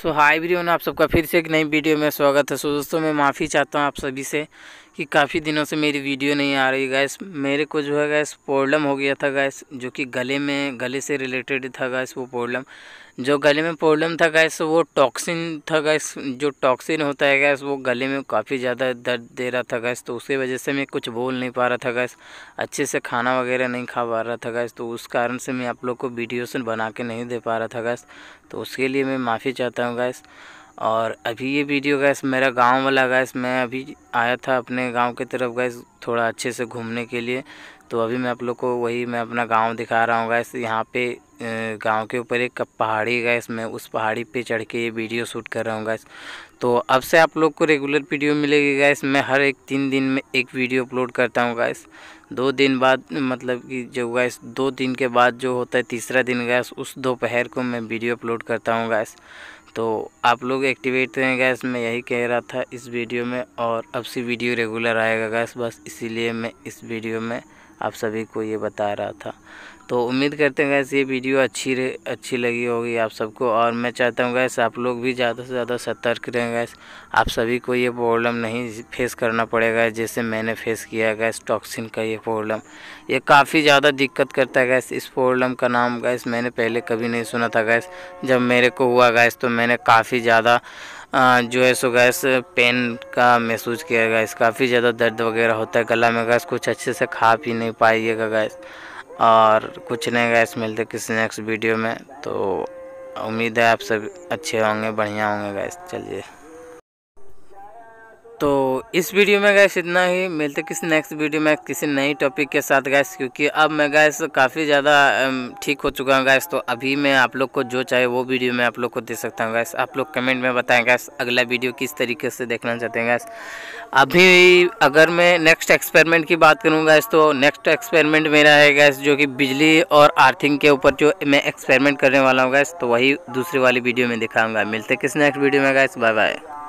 सो high everyone आप सबका फिर से एक नई वीडियो में स्वागत है सो दोस्तों मैं माफ़ी चाहता हूँ आप सभी से कि काफ़ी दिनों से मेरी वीडियो नहीं आ रही गैस मेरे को जो है गैस प्रॉब्लम हो गया था गैस जो कि गले में गले से रिलेटेड था गैस वो प्रॉब्लम जो गले में प्रॉब्लम था गैस वो टॉक्सिन था गैस जो टॉक्सिन होता है गैस वो गले में काफ़ी ज़्यादा दर्द दे रहा था गैस तो उसकी वजह से मैं कुछ बोल नहीं पा रहा था गैस अच्छे से खाना वगैरह नहीं खा पा रहा था गैस तो उस कारण से मैं आप लोग को से बना के नहीं दे पा रहा था गैस तो उसके लिए मैं माफ़ी चाहता हूँ गैस और अभी ये वीडियो गैस मेरा गांव वाला गैस मैं अभी आया था अपने गांव की तरफ गैस थोड़ा अच्छे से घूमने के लिए तो अभी मैं आप लोग को वही मैं अपना गांव दिखा रहा हूँ गैस यहाँ पे गांव के ऊपर एक पहाड़ी गैस मैं उस पहाड़ी पे चढ़ के ये वीडियो शूट कर रहा हूँ गैस तो अब से आप लोग को रेगुलर वीडियो मिलेगी गैस मैं हर एक तीन दिन में एक वीडियो अपलोड करता हूँ गैस दो दिन बाद मतलब कि जो गैस दो दिन के बाद जो होता है तीसरा दिन गैस उस दोपहर को मैं वीडियो अपलोड करता हूँ गैस तो आप लोग एक्टिवेट हैं गैस मैं यही कह रहा था इस वीडियो में और अब से वीडियो रेगुलर आएगा गैस बस इसीलिए मैं इस वीडियो में आप सभी को ये बता रहा था तो उम्मीद करते हैं गैस ये वीडियो अच्छी रहे अच्छी लगी होगी आप सबको और मैं चाहता हूँ गैस आप लोग भी ज़्यादा से ज़्यादा सतर्क रहें गैस आप सभी को ये प्रॉब्लम नहीं फेस करना पड़ेगा जैसे मैंने फेस किया गैस टॉक्सिन का ये प्रॉब्लम ये काफ़ी ज़्यादा दिक्कत करता है गैस इस प्रॉब्लम का नाम गैस मैंने पहले कभी नहीं सुना था गैस जब मेरे को हुआ गैस तो मैंने काफ़ी ज़्यादा जो है सो गैस पेन का महसूस किया इस काफ़ी ज़्यादा दर्द वगैरह होता है गला में गैस कुछ अच्छे से खा पी नहीं पाइएगा गैस और कुछ नए गैस मिलते किसी नेक्स्ट वीडियो में तो उम्मीद है आप सब अच्छे होंगे बढ़िया होंगे गैस चलिए तो इस वीडियो में गैस इतना ही मिलते किसी नेक्स्ट वीडियो में किसी नई टॉपिक के साथ गैस क्योंकि अब मैं गैस काफ़ी ज़्यादा ठीक हो चुका हूँ गैस तो अभी मैं आप लोग को जो चाहे वो वीडियो मैं आप लोग को दे सकता हूँ गैस आप लोग कमेंट में बताएं गैस अगला वीडियो किस तरीके से देखना चाहते हैं गैस अभी अगर मैं नेक्स्ट एक्सपेरिमेंट की बात करूँ गैस तो नेक्स्ट एक्सपेरिमेंट मेरा है गैस जो कि बिजली और आर्थिंग के ऊपर जो मैं एक्सपेरिमेंट करने वाला हूँ गैस तो वही दूसरी वाली वीडियो में दिखाऊँगा मिलते किस नेक्स्ट वीडियो में गैस बाय बाय